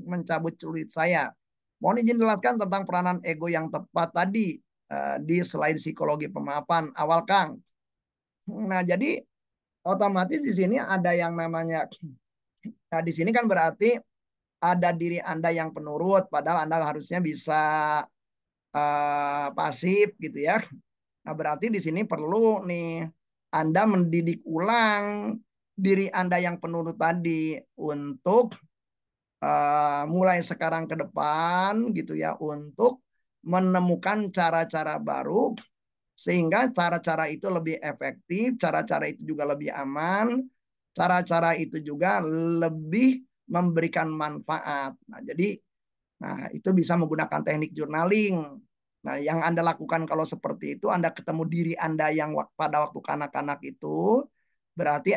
mencabut celurit saya. Mohon izin jelaskan tentang peranan ego yang tepat tadi eh, di selain psikologi pemaafan awal Kang. Nah, jadi otomatis di sini ada yang namanya nah di sini kan berarti ada diri Anda yang penurut padahal Anda harusnya bisa uh, pasif gitu ya. Nah, berarti di sini perlu nih Anda mendidik ulang diri Anda yang penurut tadi untuk Eh, mulai sekarang ke depan gitu ya untuk menemukan cara-cara baru sehingga cara-cara itu lebih efektif, cara-cara itu juga lebih aman, cara-cara itu juga lebih memberikan manfaat. Nah, jadi nah itu bisa menggunakan teknik journaling. Nah, yang Anda lakukan kalau seperti itu, Anda ketemu diri Anda yang pada waktu kanak-kanak itu, berarti